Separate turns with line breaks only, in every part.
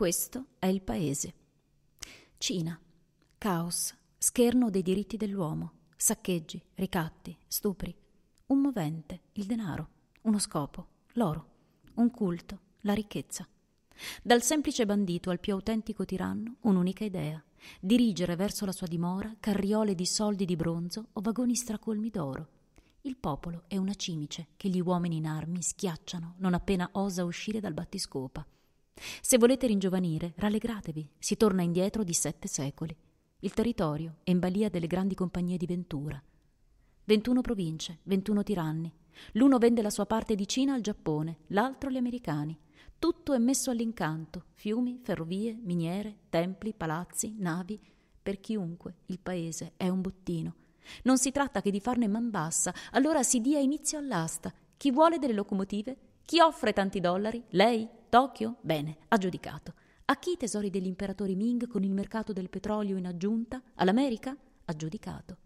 Questo è il paese. Cina. Caos. Scherno dei diritti dell'uomo. Saccheggi, ricatti, stupri. Un movente, il denaro. Uno scopo, l'oro. Un culto, la ricchezza. Dal semplice bandito al più autentico tiranno, un'unica idea. Dirigere verso la sua dimora carriole di soldi di bronzo o vagoni stracolmi d'oro. Il popolo è una cimice che gli uomini in armi schiacciano non appena osa uscire dal battiscopa. Se volete ringiovanire, rallegratevi, si torna indietro di sette secoli. Il territorio è in balia delle grandi compagnie di Ventura. 21 province, 21 tiranni. L'uno vende la sua parte di Cina al Giappone, l'altro agli americani. Tutto è messo all'incanto: fiumi, ferrovie, miniere, templi, palazzi, navi. Per chiunque il paese è un bottino. Non si tratta che di farne man bassa, allora si dia inizio all'asta. Chi vuole delle locomotive? Chi offre tanti dollari? Lei? Tokyo? Bene, ha giudicato. A chi i tesori degli imperatori Ming con il mercato del petrolio in aggiunta? All'America? Ha giudicato.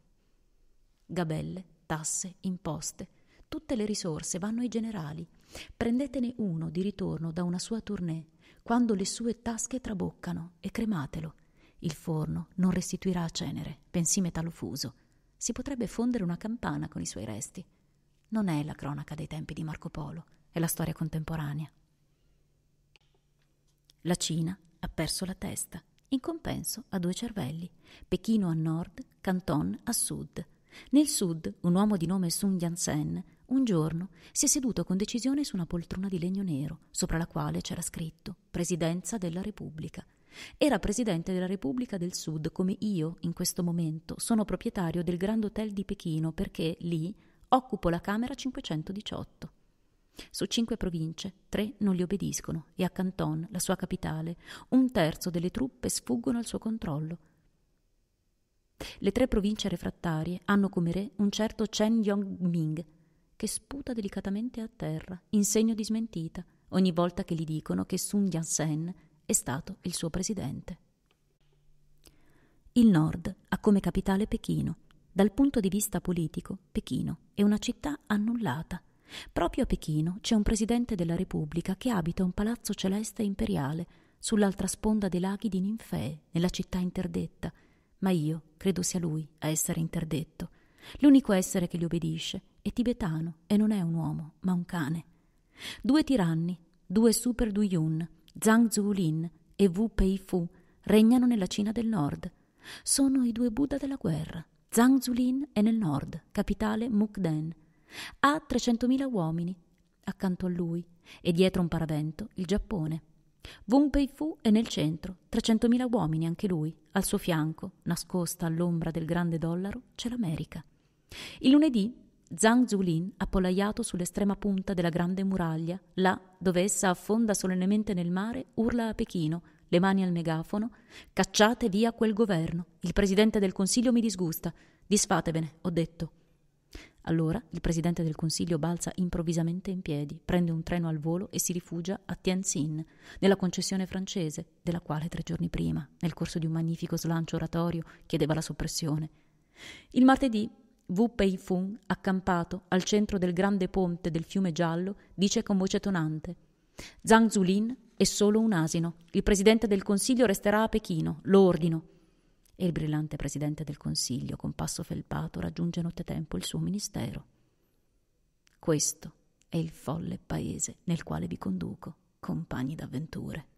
Gabelle, tasse, imposte. Tutte le risorse vanno ai generali. Prendetene uno di ritorno da una sua tournée, quando le sue tasche traboccano, e crematelo. Il forno non restituirà cenere, bensì metallo fuso. Si potrebbe fondere una campana con i suoi resti. Non è la cronaca dei tempi di Marco Polo, è la storia contemporanea. La Cina ha perso la testa, in compenso a due cervelli, Pechino a nord, Canton a sud. Nel sud, un uomo di nome Sun Yat-sen, un giorno, si è seduto con decisione su una poltrona di legno nero, sopra la quale c'era scritto Presidenza della Repubblica. Era presidente della Repubblica del Sud, come io in questo momento sono proprietario del Grand Hotel di Pechino perché lì occupo la camera 518. Su cinque province, tre non gli obbediscono e a Canton, la sua capitale, un terzo delle truppe sfuggono al suo controllo. Le tre province refrattarie hanno come re un certo Chen Yong-ming, che sputa delicatamente a terra, in segno di smentita, ogni volta che gli dicono che Sun Yat-sen è stato il suo presidente. Il nord ha come capitale Pechino. Dal punto di vista politico, Pechino è una città annullata – Proprio a Pechino c'è un presidente della Repubblica che abita un palazzo celeste imperiale sull'altra sponda dei laghi di Ninfee, nella città interdetta. Ma io credo sia lui a essere interdetto. L'unico essere che gli obbedisce è tibetano e non è un uomo, ma un cane. Due tiranni, due super Duyun, Zhang Zuolin e Wu Pei Fu, regnano nella Cina del Nord. Sono i due Buddha della guerra. Zhang Zulin è nel nord, capitale Mukden, ha 300.000 uomini accanto a lui e dietro un paravento il Giappone. Von Fu è nel centro, 300.000 uomini anche lui. Al suo fianco, nascosta all'ombra del grande dollaro, c'è l'America. Il lunedì Zhang Zulin, appollaiato sull'estrema punta della grande muraglia, là dove essa affonda solennemente nel mare, urla a Pechino, le mani al megafono: Cacciate via quel governo. Il presidente del consiglio mi disgusta. Disfatevene, ho detto. Allora il presidente del Consiglio balza improvvisamente in piedi, prende un treno al volo e si rifugia a Tianjin, nella concessione francese, della quale tre giorni prima, nel corso di un magnifico slancio oratorio, chiedeva la soppressione. Il martedì, Wu Peifung, accampato al centro del grande ponte del fiume Giallo, dice con voce tonante: Zhang Zulin è solo un asino. Il presidente del Consiglio resterà a Pechino, lo ordino e il brillante presidente del Consiglio, con passo felpato, raggiunge nottetempo il suo ministero. Questo è il folle paese nel quale vi conduco, compagni d'avventure.